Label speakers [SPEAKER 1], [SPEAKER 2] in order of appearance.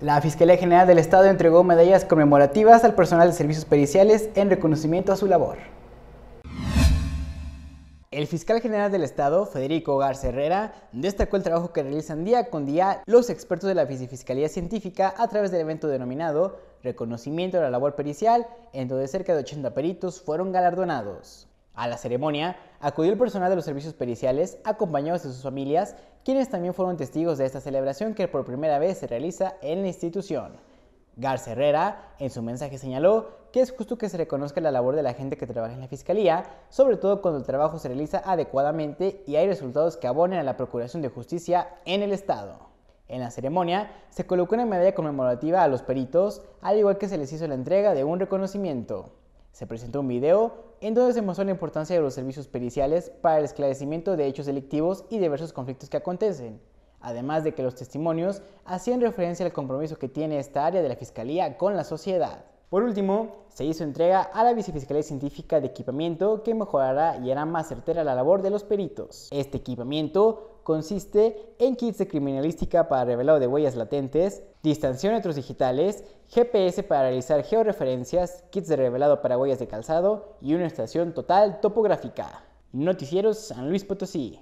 [SPEAKER 1] La Fiscalía General del Estado entregó medallas conmemorativas al personal de servicios periciales en reconocimiento a su labor. El fiscal general del Estado, Federico Garza Herrera, destacó el trabajo que realizan día con día los expertos de la Fiscalía Científica a través del evento denominado Reconocimiento a la Labor Pericial, en donde cerca de 80 peritos fueron galardonados. A la ceremonia acudió el personal de los servicios periciales acompañados de sus familias, quienes también fueron testigos de esta celebración que por primera vez se realiza en la institución. Garza Herrera en su mensaje señaló que es justo que se reconozca la labor de la gente que trabaja en la Fiscalía, sobre todo cuando el trabajo se realiza adecuadamente y hay resultados que abonen a la Procuración de Justicia en el Estado. En la ceremonia se colocó una medalla conmemorativa a los peritos, al igual que se les hizo la entrega de un reconocimiento. Se presentó un video en donde se mostró la importancia de los servicios periciales para el esclarecimiento de hechos delictivos y diversos conflictos que acontecen, además de que los testimonios hacían referencia al compromiso que tiene esta área de la Fiscalía con la sociedad. Por último, se hizo entrega a la Vicefiscalía Científica de equipamiento que mejorará y hará más certera la labor de los peritos. Este equipamiento consiste en kits de criminalística para revelado de huellas latentes, distanciómetros digitales, GPS para realizar georreferencias, kits de revelado para huellas de calzado y una estación total topográfica. Noticieros San Luis Potosí.